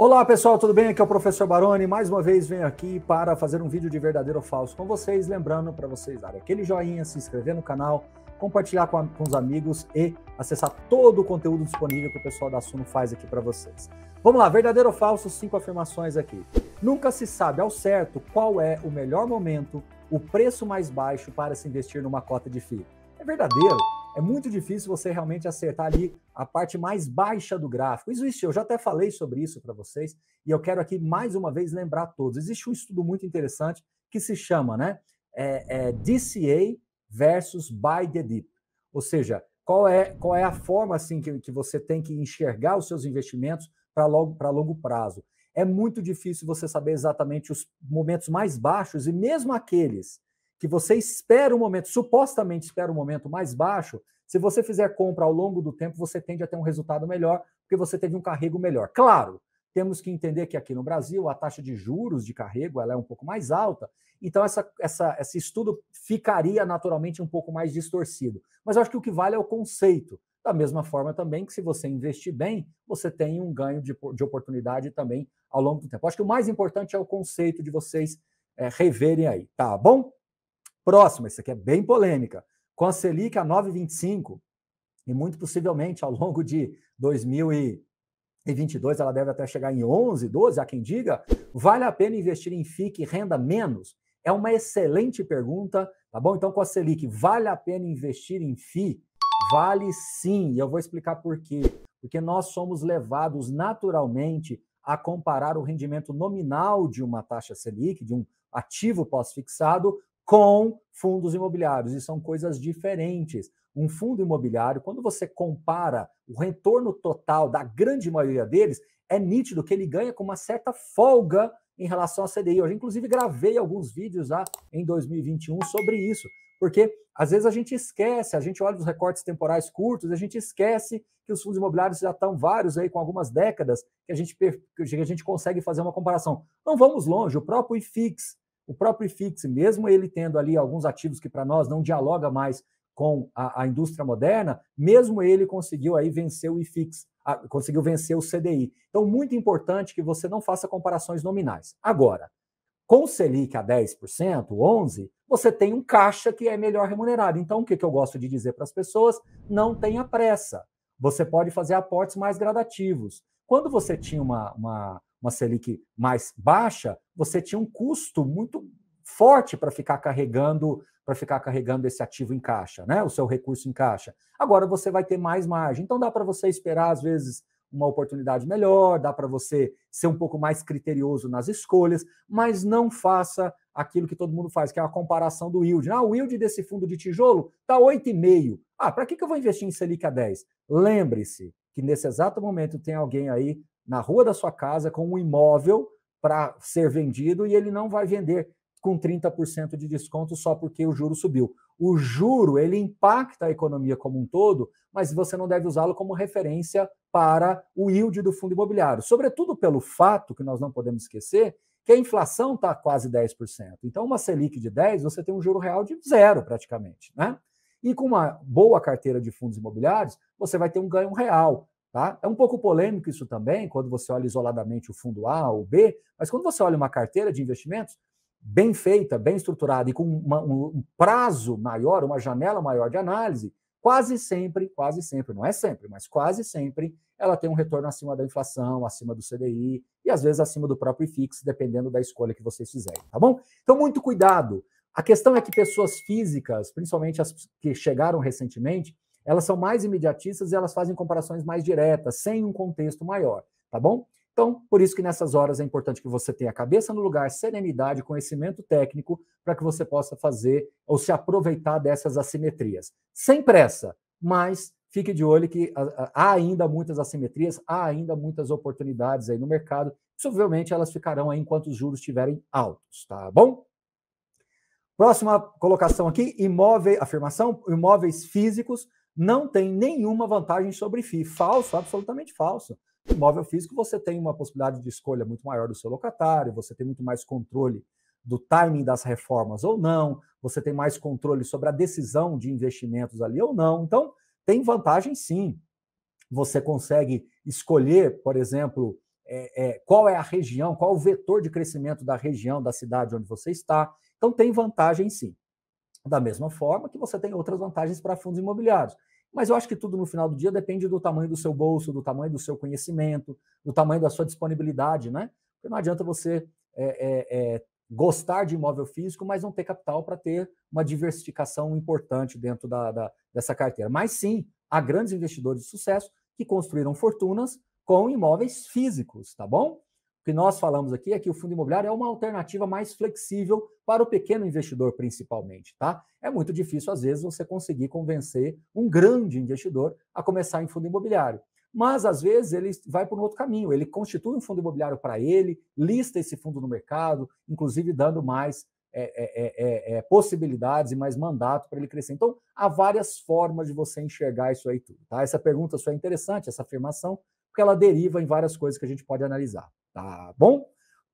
Olá pessoal, tudo bem? Aqui é o professor Baroni. Mais uma vez venho aqui para fazer um vídeo de verdadeiro ou falso com vocês. Lembrando para vocês darem aquele joinha, se inscrever no canal, compartilhar com, a, com, os amigos e acessar todo o conteúdo disponível que o pessoal da Suno faz aqui para vocês. Vamos lá, verdadeiro ou falso, cinco afirmações aqui. Nunca se sabe ao certo qual é o melhor momento, o preço mais baixo para se investir numa cota de FII. É verdadeiro é muito difícil você realmente acertar ali a parte mais baixa do gráfico. Existe, eu já até falei sobre isso para vocês, e eu quero aqui mais uma vez lembrar a todos. Existe um estudo muito interessante que se chama né, é, é DCA versus Buy the Deep. Ou seja, qual é, qual é a forma assim que, que você tem que enxergar os seus investimentos para logo para longo prazo. É muito difícil você saber exatamente os momentos mais baixos e mesmo aqueles que você espera o um momento, supostamente espera o um momento mais baixo, se você fizer compra ao longo do tempo, você tende a ter um resultado melhor, porque você teve um carrego melhor. Claro, temos que entender que aqui no Brasil a taxa de juros de carrego ela é um pouco mais alta, então essa, essa, esse estudo ficaria naturalmente um pouco mais distorcido. Mas eu acho que o que vale é o conceito. Da mesma forma também que se você investir bem, você tem um ganho de, de oportunidade também ao longo do tempo. acho que o mais importante é o conceito de vocês é, reverem aí, tá bom? Próxima, isso aqui é bem polêmica, com a Selic a 9,25 e muito possivelmente ao longo de 2022 ela deve até chegar em 11, 12, há quem diga, vale a pena investir em Fii que renda menos? É uma excelente pergunta, tá bom? Então com a Selic, vale a pena investir em Fii Vale sim, e eu vou explicar por quê. Porque nós somos levados naturalmente a comparar o rendimento nominal de uma taxa Selic, de um ativo pós-fixado, com fundos imobiliários, e são coisas diferentes. Um fundo imobiliário, quando você compara o retorno total da grande maioria deles, é nítido que ele ganha com uma certa folga em relação à CDI. Eu, inclusive, gravei alguns vídeos lá em 2021 sobre isso, porque às vezes a gente esquece, a gente olha os recortes temporais curtos, a gente esquece que os fundos imobiliários já estão vários aí com algumas décadas que a gente, que a gente consegue fazer uma comparação. Não vamos longe, o próprio IFIX, o próprio IFIX, mesmo ele tendo ali alguns ativos que para nós não dialoga mais com a, a, indústria moderna, mesmo ele conseguiu aí vencer o IFIX, a, conseguiu vencer o CDI. Então, muito importante que você não faça comparações nominais. Agora, com o Selic a 10%, 11%, você tem um caixa que é melhor remunerado. Então, o que, que eu gosto de dizer para as pessoas? Não tenha pressa. Você pode fazer aportes mais gradativos. Quando você tinha uma, uma uma Selic mais baixa, você tinha um custo muito forte para ficar carregando para ficar carregando esse ativo em caixa, né? O seu recurso em caixa. Agora você vai ter mais margem. Então dá para você esperar às vezes uma oportunidade melhor, dá para você ser um pouco mais criterioso nas escolhas, mas não faça aquilo que todo mundo faz, que é a comparação do yield. Ah, o yield desse fundo de tijolo tá 8,5. Ah, para que que eu vou investir em Selic a 10? Lembre-se que nesse exato momento tem alguém aí na rua da sua casa com um imóvel para ser vendido e ele não vai vender com 30% de desconto só porque o juro subiu. O juro, ele impacta a economia como um todo, mas você não deve usá-lo como referência para o yield do fundo imobiliário, sobretudo pelo fato que nós não podemos esquecer que a inflação está quase 10%. Então, uma Selic de 10, você tem um juro real de zero praticamente, né? E com uma boa carteira de fundos imobiliários, você vai ter um ganho real. Tá? É um pouco polêmico isso também, quando você olha isoladamente o fundo A ou B, mas quando você olha uma carteira de investimentos bem feita, bem estruturada e com uma, um prazo maior, uma janela maior de análise, quase sempre, quase sempre, não é sempre, mas quase sempre, ela tem um retorno acima da inflação, acima do CDI e às vezes acima do próprio IFIX, dependendo da escolha que vocês fizerem, tá bom? Então, muito cuidado. A questão é que pessoas físicas, principalmente as que chegaram recentemente, elas são mais imediatistas e elas fazem comparações mais diretas, sem um contexto maior, tá bom? Então, por isso que nessas horas é importante que você tenha a cabeça no lugar, serenidade, conhecimento técnico, para que você possa fazer ou se aproveitar dessas assimetrias. Sem pressa, mas fique de olho que há ainda muitas assimetrias, há ainda muitas oportunidades aí no mercado. Possivelmente elas ficarão aí enquanto os juros estiverem altos, tá bom? Próxima colocação aqui, imóvel, afirmação, imóveis físicos não tem nenhuma vantagem sobre FII. Falso, absolutamente falso. Imóvel físico, você tem uma possibilidade de escolha muito maior do seu locatário, você tem muito mais controle do timing das reformas ou não, você tem mais controle sobre a decisão de investimentos ali ou não. Então, tem vantagem sim. Você consegue escolher, por exemplo, é, é, qual é a região, qual o vetor de crescimento da região, da cidade onde você está. Então, tem vantagem sim. Da mesma forma que você tem outras vantagens para fundos imobiliários. Mas eu acho que tudo no final do dia depende do tamanho do seu bolso, do tamanho do seu conhecimento, do tamanho da sua disponibilidade, né? Porque não adianta você é, é, é gostar de imóvel físico, mas não ter capital para ter uma diversificação importante dentro da, da, dessa carteira. Mas sim, há grandes investidores de sucesso que construíram fortunas com imóveis físicos, tá bom? que nós falamos aqui é que o fundo imobiliário é uma alternativa mais flexível para o pequeno investidor, principalmente. Tá? É muito difícil, às vezes, você conseguir convencer um grande investidor a começar em fundo imobiliário. Mas, às vezes, ele vai por um outro caminho. Ele constitui um fundo imobiliário para ele, lista esse fundo no mercado, inclusive dando mais é, é, é, é, é possibilidades e mais mandato para ele crescer. Então, há várias formas de você enxergar isso aí tudo. Tá? Essa pergunta só é interessante, essa afirmação, porque ela deriva em várias coisas que a gente pode analisar. Tá bom?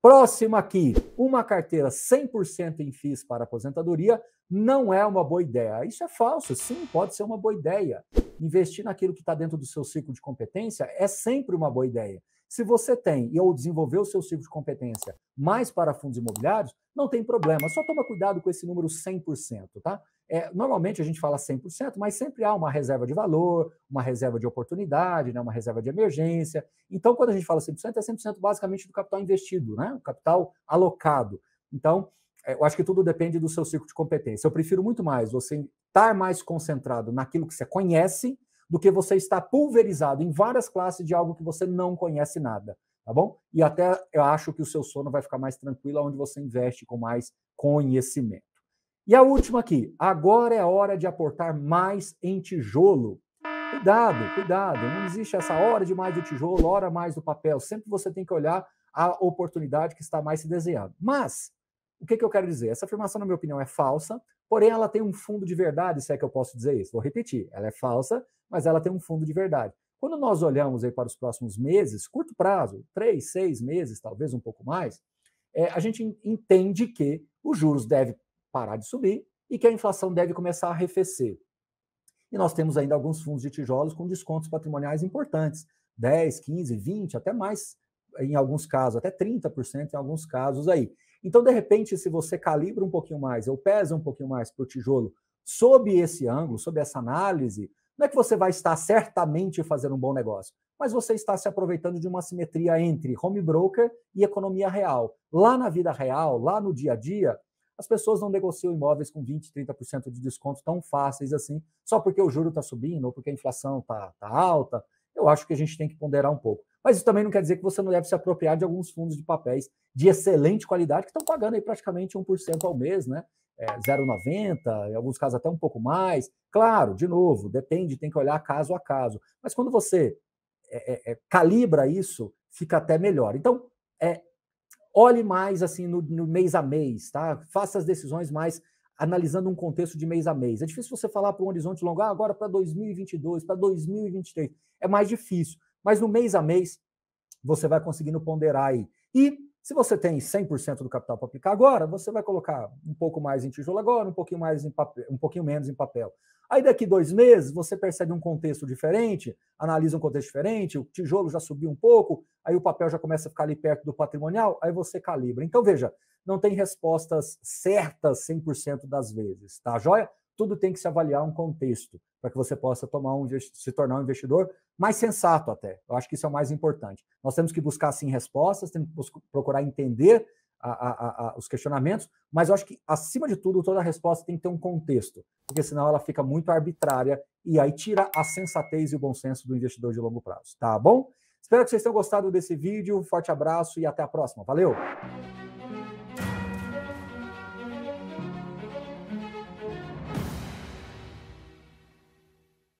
Próximo aqui, uma carteira 100% em FIIs para aposentadoria não é uma boa ideia. Isso é falso, sim, pode ser uma boa ideia. Investir naquilo que está dentro do seu ciclo de competência é sempre uma boa ideia. Se você tem e ou desenvolveu o seu ciclo de competência mais para fundos imobiliários, não tem problema. Só toma cuidado com esse número 100%, tá? É, normalmente a gente fala 100%, mas sempre há uma reserva de valor, uma reserva de oportunidade, né, uma reserva de emergência. Então, quando a gente fala 100%, é 100% basicamente do capital investido, né? O capital alocado. Então, é, eu acho que tudo depende do seu ciclo de competência. Eu prefiro muito mais você estar mais concentrado naquilo que você conhece do que você estar pulverizado em várias classes de algo que você não conhece nada, tá bom? E até eu acho que o seu sono vai ficar mais tranquilo onde você investe com mais conhecimento. E a última aqui, agora é a hora de aportar mais em tijolo. Cuidado, cuidado, não existe essa hora de mais do tijolo, hora mais do papel. Sempre você tem que olhar a oportunidade que está mais se desenhando. Mas, o que, que eu quero dizer? Essa afirmação, na minha opinião, é falsa, porém ela tem um fundo de verdade, se é que eu posso dizer isso. Vou repetir, ela é falsa, mas ela tem um fundo de verdade. Quando nós olhamos aí para os próximos meses, curto prazo, três, seis meses, talvez um pouco mais, é, a gente entende que os juros devem parar de subir e que a inflação deve começar a arrefecer. E nós temos ainda alguns fundos de tijolos com descontos patrimoniais importantes, 10, 15, 20, até mais em alguns casos, até 30% em alguns casos aí. Então, de repente, se você calibra um pouquinho mais, eu pesa um pouquinho mais para o tijolo sob esse ângulo, sob essa análise, não é que você vai estar certamente fazendo um bom negócio, mas você está se aproveitando de uma simetria entre home broker e economia real. Lá na vida real, lá no dia a dia, as pessoas não negociam imóveis com 20%, 30% de desconto tão fáceis assim, só porque o juro está subindo ou porque a inflação está tá alta. Eu acho que a gente tem que ponderar um pouco. Mas isso também não quer dizer que você não deve se apropriar de alguns fundos de papéis de excelente qualidade que estão pagando aí praticamente 1% ao mês, né? 0,90, é, em alguns casos até um pouco mais. Claro, de novo, depende, tem que olhar caso a caso. Mas quando você é, é, é, calibra isso, fica até melhor. Então, é, olhe mais assim no, no, mês a mês, tá? Faça as decisões mais analisando um contexto de mês a mês. É difícil você falar para um horizonte longo, ah, agora para 2022, para 2023. É mais difícil. Mas no mês a mês, você vai conseguindo ponderar aí. E se você tem 100% do capital para aplicar agora, você vai colocar um pouco mais em tijolo agora, um pouquinho mais em papel, um pouquinho menos em papel. Aí daqui dois meses você percebe um contexto diferente, analisa um contexto diferente, o tijolo já subiu um pouco, aí o papel já começa a ficar ali perto do patrimonial, aí você calibra. Então veja, não tem respostas certas 100% das vezes, tá joia? tudo tem que se avaliar um contexto para que você possa tomar um, se tornar um investidor mais sensato até. Eu acho que isso é o mais importante. Nós temos que buscar sim respostas, temos que procurar entender a, a, a, os questionamentos, mas eu acho que acima de tudo toda resposta tem que ter um contexto, porque senão ela fica muito arbitrária e aí tira a sensatez e o bom senso do investidor de longo prazo. Tá bom? Espero que vocês tenham gostado desse vídeo. Um forte abraço e até a próxima. Valeu!